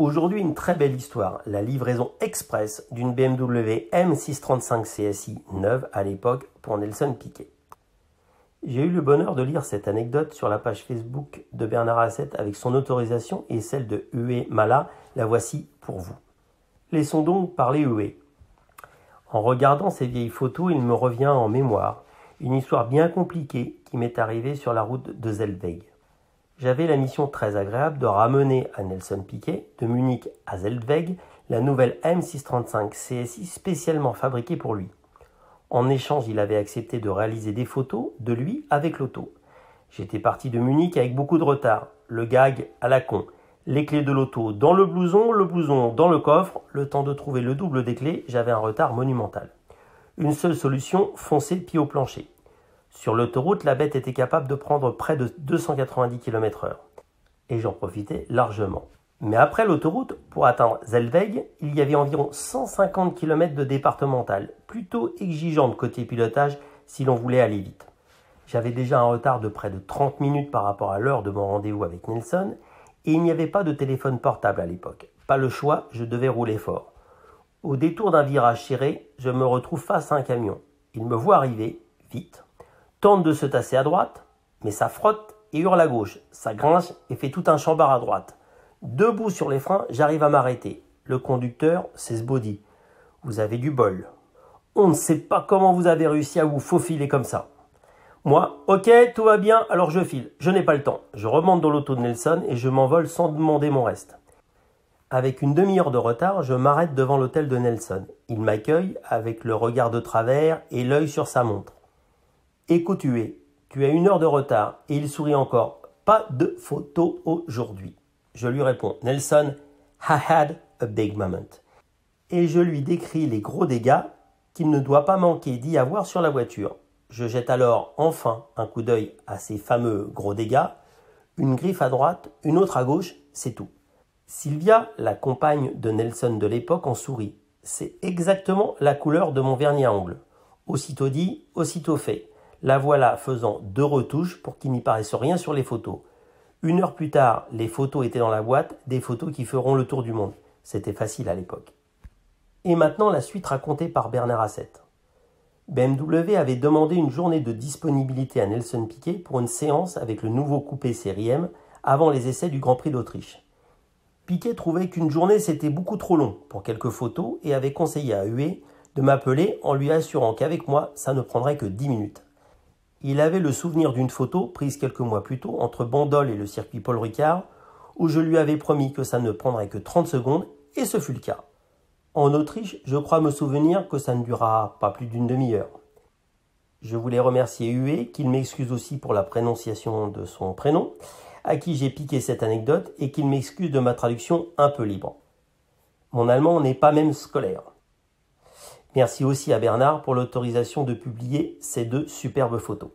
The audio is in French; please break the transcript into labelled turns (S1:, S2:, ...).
S1: Aujourd'hui, une très belle histoire, la livraison express d'une BMW M635 CSI neuve à l'époque pour Nelson Piquet. J'ai eu le bonheur de lire cette anecdote sur la page Facebook de Bernard Asset avec son autorisation et celle de Hue Mala, la voici pour vous. Laissons donc parler Hue. En regardant ces vieilles photos, il me revient en mémoire une histoire bien compliquée qui m'est arrivée sur la route de Zelweg j'avais la mission très agréable de ramener à Nelson Piquet, de Munich à Zeltweg, la nouvelle M635 CSI spécialement fabriquée pour lui. En échange, il avait accepté de réaliser des photos de lui avec l'auto. J'étais parti de Munich avec beaucoup de retard, le gag à la con, les clés de l'auto dans le blouson, le blouson dans le coffre, le temps de trouver le double des clés, j'avais un retard monumental. Une seule solution, foncer pied au plancher. Sur l'autoroute, la bête était capable de prendre près de 290 km/h. Et j'en profitais largement. Mais après l'autoroute, pour atteindre Zelweg, il y avait environ 150 km de départemental. plutôt exigeante côté pilotage si l'on voulait aller vite. J'avais déjà un retard de près de 30 minutes par rapport à l'heure de mon rendez-vous avec Nelson, et il n'y avait pas de téléphone portable à l'époque. Pas le choix, je devais rouler fort. Au détour d'un virage serré, je me retrouve face à un camion. Il me voit arriver, vite, tente de se tasser à droite, mais ça frotte et hurle à gauche, ça grince et fait tout un chambard à droite. Debout sur les freins, j'arrive à m'arrêter. Le conducteur, c'est ce body. Vous avez du bol. On ne sait pas comment vous avez réussi à vous faufiler comme ça. Moi, ok, tout va bien, alors je file. Je n'ai pas le temps. Je remonte dans l'auto de Nelson et je m'envole sans demander mon reste. Avec une demi-heure de retard, je m'arrête devant l'hôtel de Nelson. Il m'accueille avec le regard de travers et l'œil sur sa montre. Écoute, tu es, tu as une heure de retard. Et il sourit encore. Pas de photo aujourd'hui. Je lui réponds, Nelson, I had a big moment. Et je lui décris les gros dégâts qu'il ne doit pas manquer d'y avoir sur la voiture. Je jette alors enfin un coup d'œil à ces fameux gros dégâts. Une griffe à droite, une autre à gauche, c'est tout. Sylvia, la compagne de Nelson de l'époque, en sourit. C'est exactement la couleur de mon vernis à ongles. Aussitôt dit, aussitôt fait. La voilà faisant deux retouches pour qu'il n'y paraisse rien sur les photos. Une heure plus tard, les photos étaient dans la boîte, des photos qui feront le tour du monde. C'était facile à l'époque. Et maintenant la suite racontée par Bernard Asset. BMW avait demandé une journée de disponibilité à Nelson Piquet pour une séance avec le nouveau coupé série M avant les essais du Grand Prix d'Autriche. Piquet trouvait qu'une journée c'était beaucoup trop long pour quelques photos et avait conseillé à Hué de m'appeler en lui assurant qu'avec moi ça ne prendrait que 10 minutes. Il avait le souvenir d'une photo prise quelques mois plus tôt entre Bandol et le circuit Paul Ricard, où je lui avais promis que ça ne prendrait que 30 secondes, et ce fut le cas. En Autriche, je crois me souvenir que ça ne dura pas plus d'une demi-heure. Je voulais remercier Hué, qu'il m'excuse aussi pour la prononciation de son prénom, à qui j'ai piqué cette anecdote, et qu'il m'excuse de ma traduction un peu libre. Mon allemand n'est pas même scolaire. Merci aussi à Bernard pour l'autorisation de publier ces deux superbes photos.